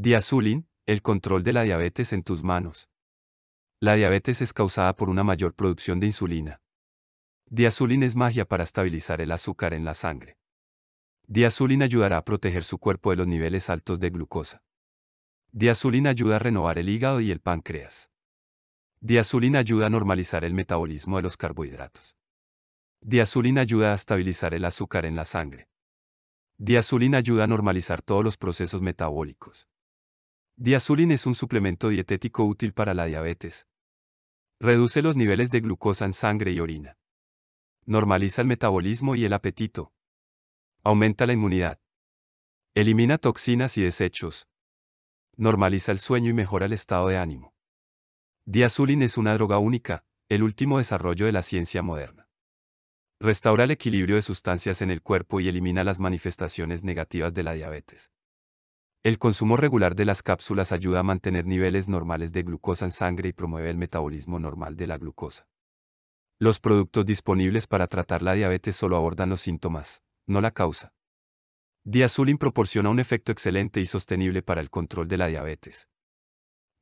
Diazulin, el control de la diabetes en tus manos. La diabetes es causada por una mayor producción de insulina. Diazulin es magia para estabilizar el azúcar en la sangre. Diazulin ayudará a proteger su cuerpo de los niveles altos de glucosa. Diazulin ayuda a renovar el hígado y el páncreas. Diazulin ayuda a normalizar el metabolismo de los carbohidratos. Diazulin ayuda a estabilizar el azúcar en la sangre. Diazulin ayuda a normalizar todos los procesos metabólicos. Diazulin es un suplemento dietético útil para la diabetes. Reduce los niveles de glucosa en sangre y orina. Normaliza el metabolismo y el apetito. Aumenta la inmunidad. Elimina toxinas y desechos. Normaliza el sueño y mejora el estado de ánimo. Diazulin es una droga única, el último desarrollo de la ciencia moderna restaura el equilibrio de sustancias en el cuerpo y elimina las manifestaciones negativas de la diabetes. El consumo regular de las cápsulas ayuda a mantener niveles normales de glucosa en sangre y promueve el metabolismo normal de la glucosa. Los productos disponibles para tratar la diabetes solo abordan los síntomas, no la causa. Diazulin proporciona un efecto excelente y sostenible para el control de la diabetes.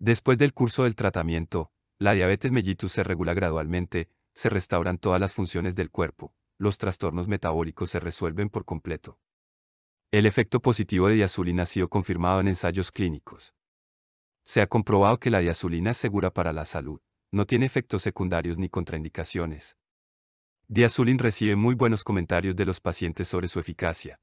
Después del curso del tratamiento, la diabetes mellitus se regula gradualmente, se restauran todas las funciones del cuerpo, los trastornos metabólicos se resuelven por completo. El efecto positivo de diazulina ha sido confirmado en ensayos clínicos. Se ha comprobado que la diazulina es segura para la salud, no tiene efectos secundarios ni contraindicaciones. Diazulin recibe muy buenos comentarios de los pacientes sobre su eficacia.